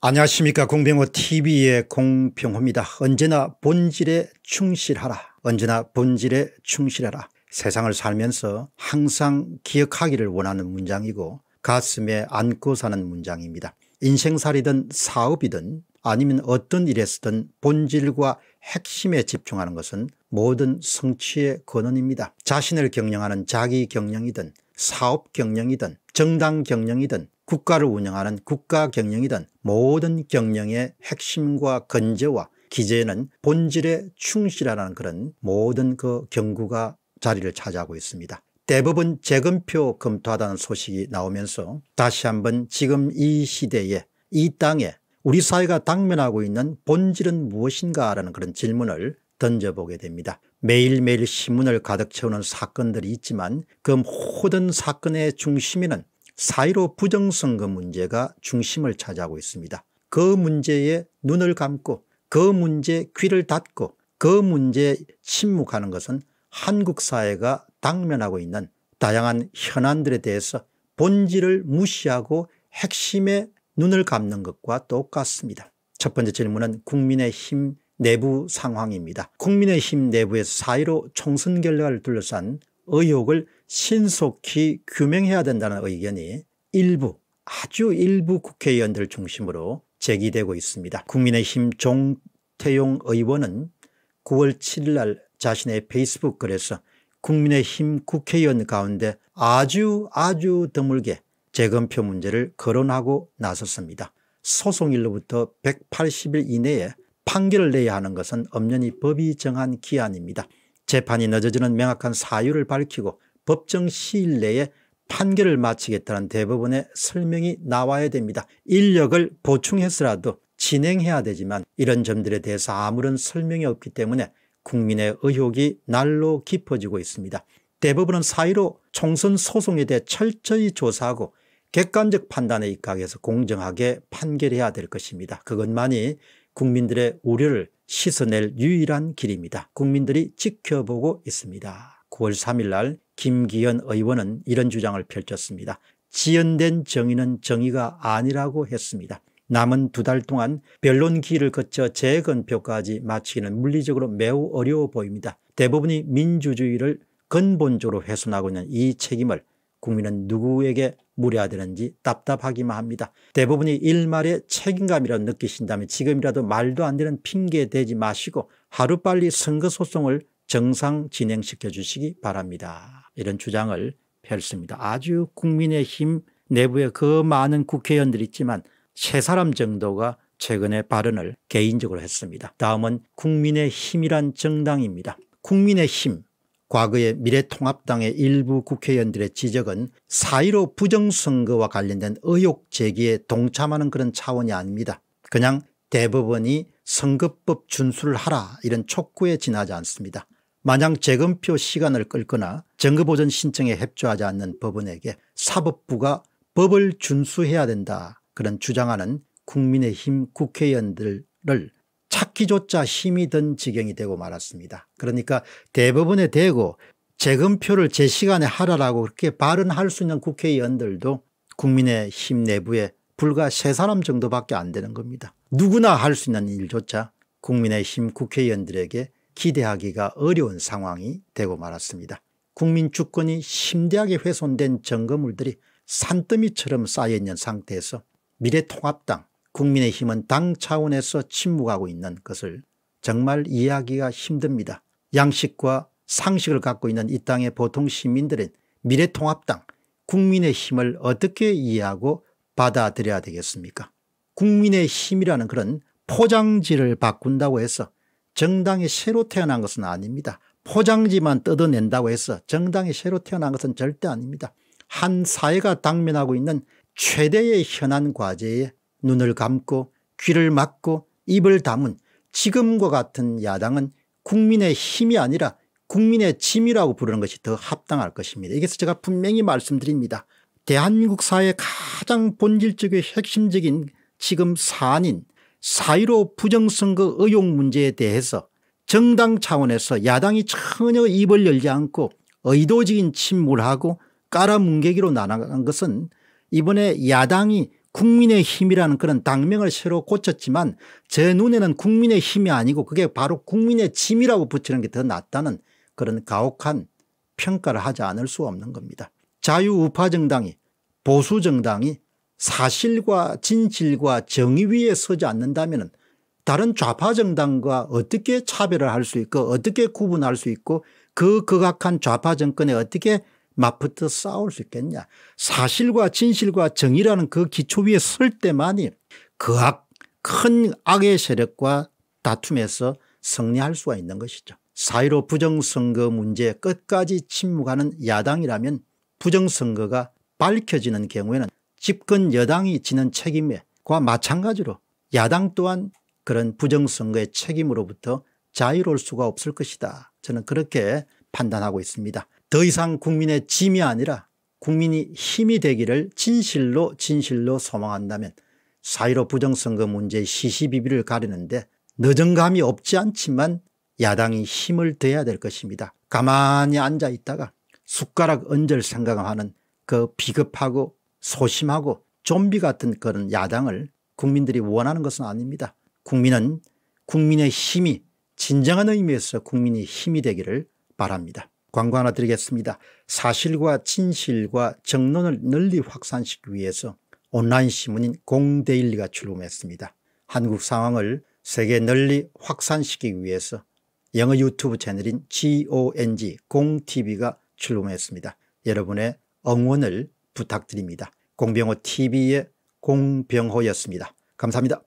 안녕하십니까 공병호 tv의 공병호입니다. 언제나 본질에 충실하라 언제나 본질에 충실하라 세상을 살면서 항상 기억하기를 원하는 문장이고 가슴에 안고 사는 문장입니다. 인생살이든 사업이든 아니면 어떤 일에서든 본질과 핵심에 집중하는 것은 모든 성취의 근원입니다. 자신을 경영하는 자기 경영이든 사업 경영이든 정당 경영이든 국가를 운영하는 국가 경영이든 모든 경영의 핵심과 근저와 기재는 본질에 충실하라는 그런 모든 그 경구가 자리를 차지하고 있습니다. 대법원 재검표 검토하다는 소식이 나오면서 다시 한번 지금 이 시대에 이 땅에 우리 사회가 당면하고 있는 본질은 무엇인가라는 그런 질문을 던져보게 됩니다. 매일매일 신문을 가득 채우는 사건들이 있지만 그 모든 사건의 중심에는 사이로 부정선거 문제가 중심을 차지하고 있습니다. 그 문제에 눈을 감고 그 문제에 귀를 닫고 그 문제에 침묵하는 것은 한국 사회가 당면하고 있는 다양한 현안들에 대해서 본질을 무시하고 핵심에 눈을 감는 것과 똑같습니다. 첫 번째 질문은 국민의힘 내부 상황입니다. 국민의힘 내부에서 사이로 총선 결과를 둘러싼 의혹을 신속히 규명해야 된다는 의견이 일부 아주 일부 국회의원들 중심으로 제기되고 있습니다. 국민의힘 종태용 의원은 9월 7일 날 자신의 페이스북 글에서 국민의힘 국회의원 가운데 아주 아주 드물게 재검표 문제를 거론하고 나섰습니다. 소송일로부터 180일 이내에 판결을 내야 하는 것은 엄연히 법이 정한 기한입니다. 재판이 늦어지는 명확한 사유를 밝히고 법정 시일 내에 판결을 마치겠다는 대부분의 설명이 나와야 됩니다. 인력을 보충해서라도 진행해야 되지만 이런 점들에 대해서 아무런 설명이 없기 때문에 국민의 의혹이 날로 깊어지고 있습니다. 대부분은사유로 총선 소송에 대해 철저히 조사하고 객관적 판단에 입각해서 공정하게 판결해야 될 것입니다. 그것만이 국민들의 우려를 씻어낼 유일한 길입니다. 국민들이 지켜보고 있습니다. 9월 3일 날 김기현 의원은 이런 주장을 펼쳤습니다. 지연된 정의는 정의가 아니라고 했습니다. 남은 두 달 동안 변론기을 거쳐 재건표까지 마치기는 물리적으로 매우 어려워 보입니다. 대부분이 민주주의를 근본적으로 훼손하고 있는 이 책임을 국민은 누구에게 무례하되는지 답답하기만 합니다. 대부분이 일말의 책임감이라 느끼신다면 지금이라도 말도 안 되는 핑계 대지 마시고 하루빨리 선거소송을 정상 진행시켜 주시기 바랍니다. 이런 주장을 펼습니다. 아주 국민의힘 내부에 그 많은 국회의원들이 있지만 세 사람 정도가 최근에 발언을 개인적으로 했습니다. 다음은 국민의힘이란 정당입니다. 국민의힘 과거의 미래통합당의 일부 국회의원들의 지적은 사1로 부정선거와 관련된 의혹 제기에 동참하는 그런 차원이 아닙니다. 그냥 대법원이 선거법 준수를 하라 이런 촉구에 지나지 않습니다. 마냥 재검표 시간을 끌거나 정거보전 신청에 협조하지 않는 법원에게 사법부가 법을 준수해야 된다 그런 주장하는 국민의힘 국회의원들을 찾기조차 힘이 든 지경이 되고 말았습니다. 그러니까 대법원에 대고 재검표를 제 시간에 하라라고 그렇게 발언할 수 있는 국회의원들도 국민의힘 내부에 불과 세 사람 정도밖에 안 되는 겁니다. 누구나 할 수 있는 일조차 국민의힘 국회의원들에게 기대하기가 어려운 상황이 되고 말았습니다. 국민 주권이 심대하게 훼손된 점거물들이 산더미처럼 쌓여있는 상태에서 미래통합당 국민의힘은 당 차원에서 침묵하고 있는 것을 정말 이해하기가 힘듭니다. 양식과 상식을 갖고 있는 이 땅의 보통 시민들은 미래통합당 국민의힘을 어떻게 이해하고 받아들여야 되겠습니까 국민의힘이라는 그런 포장지를 바꾼다고 해서 정당이 새로 태어난 것은 아닙니다. 포장지만 뜯어낸다고 해서 정당이 새로 태어난 것은 절대 아닙니다. 한 사회가 당면하고 있는 최대의 현안 과제에 눈을 감고 귀를 막고 입을 담은 지금과 같은 야당은 국민의 힘이 아니라 국민의 짐이라고 부르는 것이 더 합당할 것입니다. 이것을 제가 분명히 말씀드립니다. 대한민국 사회의 가장 본질적인 핵심적인 지금 사안인 사1로 부정선거 의혹 문제에 대해서 정당 차원에서 야당이 전혀 입을 열지 않고 의도적인 침몰하고 깔아뭉개기로 나아간 것은 이번에 야당이 국민의 힘이라는 그런 당명을 새로 고쳤지만 제 눈에는 국민의 힘이 아니고 그게 바로 국민의 짐이라고 붙이는 게 더 낫다는 그런 가혹한 평가를 하지 않을 수 없는 겁니다. 자유우파 정당이 보수 정당이 사실과 진실과 정의 위에 서지 않는다면 다른 좌파 정당과 어떻게 차별을 할 수 있고 어떻게 구분할 수 있고 그 극악한 좌파 정권에 어떻게 마부터 싸울 수 있겠냐 사실과 진실과 정의라는 그 기초 위에 설 때만이 그악큰 악의 세력과 다툼에서 승리할 수가 있는 것이죠. 사이로 부정선거 문제 끝까지 침묵하는 야당이라면 부정선거가 밝혀지는 경우에는 집권 여당이 지는 책임과 마찬가지로 야당 또한 그런 부정선거의 책임으로부터 자유로울 수가 없을 것이다. 저는 그렇게 판단하고 있습니다. 더 이상 국민의 짐이 아니라 국민이 힘이 되기를 진실로 진실로 소망한다면 사1로 부정선거 문제 시시비비를 가리는데 늦은감이 없지 않지만 야당이 힘을 대야 될 것입니다. 가만히 앉아 있다가 숟가락 얹을 생각하는 그 비겁하고 소심하고 좀비 같은 그런 야당을 국민들이 원하는 것은 아닙니다. 국민은 국민의 힘이 진정한 의미에서 국민이 힘이 되기를 바랍니다. 광고 하나 드리겠습니다. 사실과 진실과 정론을 널리 확산시키기 위해서 온라인 신문인 공데일리가 출범했습니다. 한국 상황을 세계 널리 확산시키기 위해서 영어 유튜브 채널인 GONG 공TV가 출범했습니다. 여러분의 응원을 부탁드립니다. 공병호TV의 공병호였습니다. 감사합니다.